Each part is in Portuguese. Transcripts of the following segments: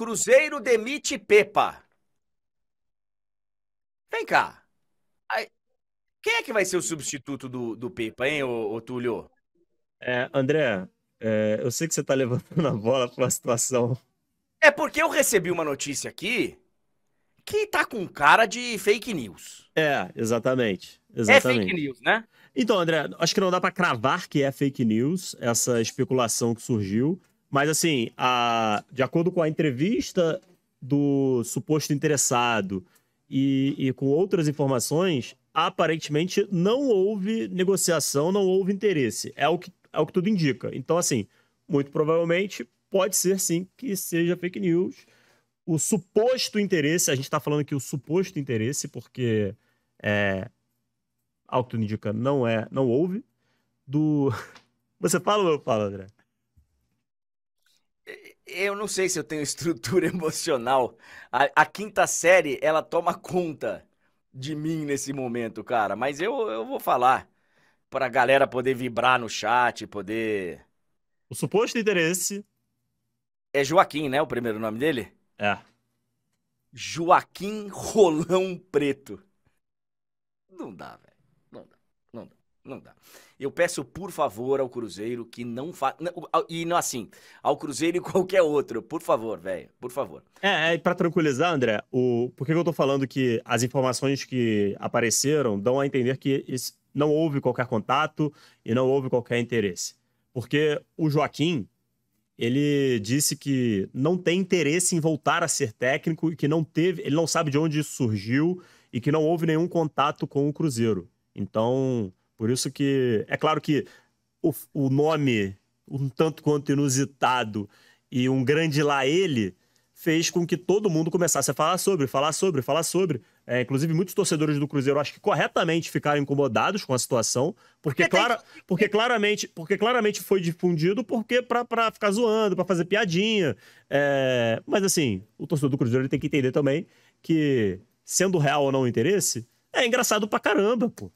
Cruzeiro demite Pepa. Vem cá. Quem é que vai ser o substituto do, do Pepa, hein, ô, ô Túlio? É, André, é, eu sei que você tá levantando a bola pra situação. É porque eu recebi uma notícia aqui que tá com cara de fake news. É, exatamente. exatamente. É fake news, né? Então, André, acho que não dá para cravar que é fake news, essa especulação que surgiu. Mas, assim, a, de acordo com a entrevista do suposto interessado e, e com outras informações, aparentemente não houve negociação, não houve interesse. É o que, é o que tudo indica. Então, assim, muito provavelmente pode ser sim que seja fake news. O suposto interesse, a gente está falando aqui o suposto interesse, porque é, ao que tudo indica, não é, não houve. Do. Você fala ou eu falo, André? eu não sei se eu tenho estrutura emocional. A, a, quinta série, ela toma conta de mim nesse momento, cara. Mas eu, eu vou falar pra galera poder vibrar no chat, poder. O suposto interesse. É Joaquim, né? O primeiro nome dele? É. Joaquim Rolão Preto. Não dá, velho. Não dá. Não dá. Não dá. Eu peço, por favor, ao Cruzeiro que não faça. E não assim, ao Cruzeiro e qualquer outro. Por favor, velho. Por favor. É, é para tranquilizar, André, o... por que eu tô falando que as informações que apareceram dão a entender que não houve qualquer contato e não houve qualquer interesse? Porque o Joaquim, ele disse que não tem interesse em voltar a ser técnico e que não teve. Ele não sabe de onde isso surgiu e que não houve nenhum contato com o Cruzeiro. Então por isso que, é claro que o, o nome, um tanto quanto inusitado, e um grande lá ele, fez com que todo mundo começasse a falar sobre, falar sobre, falar sobre. É, inclusive, muitos torcedores do Cruzeiro acho que corretamente ficaram incomodados com a situação, porque, clara, porque, claramente, porque claramente foi difundido porque para ficar zoando, para fazer piadinha. É, mas assim, o torcedor do Cruzeiro tem que entender também que, sendo real ou não o interesse, é engraçado pra caramba, pô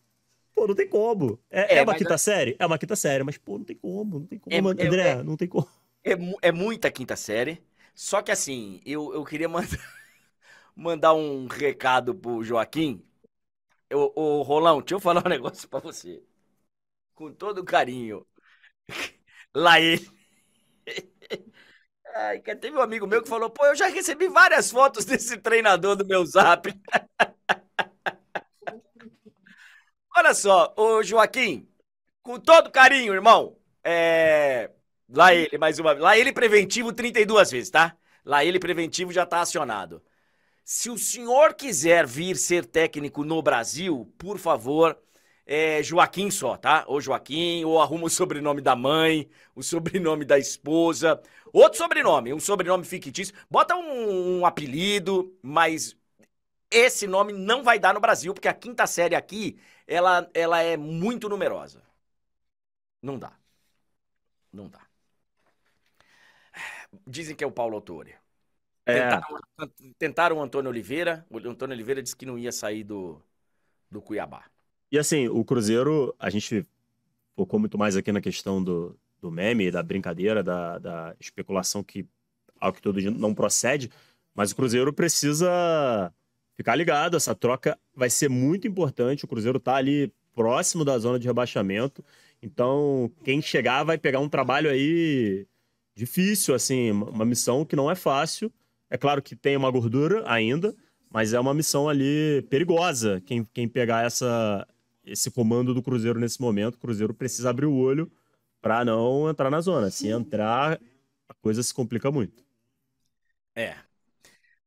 pô, não tem como. É, é, é uma quinta série? É uma quinta série, mas, pô, não tem como, não tem como. É é- André, é- não tem como. É, muita quinta série. Só que assim, eu, eu queria mandar, mandar um recado pro Joaquim. ô, Rolão, deixa eu falar um negócio pra você. Com todo carinho. Lá ele. Ai, teve um amigo meu que falou: pô, eu já recebi várias fotos desse treinador do meu zap olha só, ô Joaquim, com todo carinho, irmão, é... lá ele, mais uma lá ele preventivo 32 vezes, tá? Lá ele preventivo já tá acionado. Se o senhor quiser vir ser técnico no Brasil, por favor, é Joaquim só, tá? Ou Joaquim, ou arruma o sobrenome da mãe, o sobrenome da esposa, outro sobrenome, um sobrenome fictício. Bota um, um apelido, mas esse nome não vai dar no Brasil, porque a quinta série aqui, ela, ela é muito numerosa. Não dá. Não dá. Dizem que é o Paulo Autore É. Tentaram, tentaram o Antônio Oliveira. O Antônio Oliveira disse que não ia sair do, do Cuiabá. E assim, o Cruzeiro, a gente focou muito mais aqui na questão do, do meme, da brincadeira, da, da especulação que, ao que todo não procede, mas o Cruzeiro precisa ficar ligado, essa troca vai ser muito importante. O Cruzeiro está ali próximo da zona de rebaixamento. Então, quem chegar vai pegar um trabalho aí difícil, assim, uma missão que não é fácil. É claro que tem uma gordura ainda, mas é uma missão ali perigosa. Quem, quem pegar essa, esse comando do Cruzeiro nesse momento, o Cruzeiro precisa abrir o olho para não entrar na zona. Se entrar, a coisa se complica muito. É,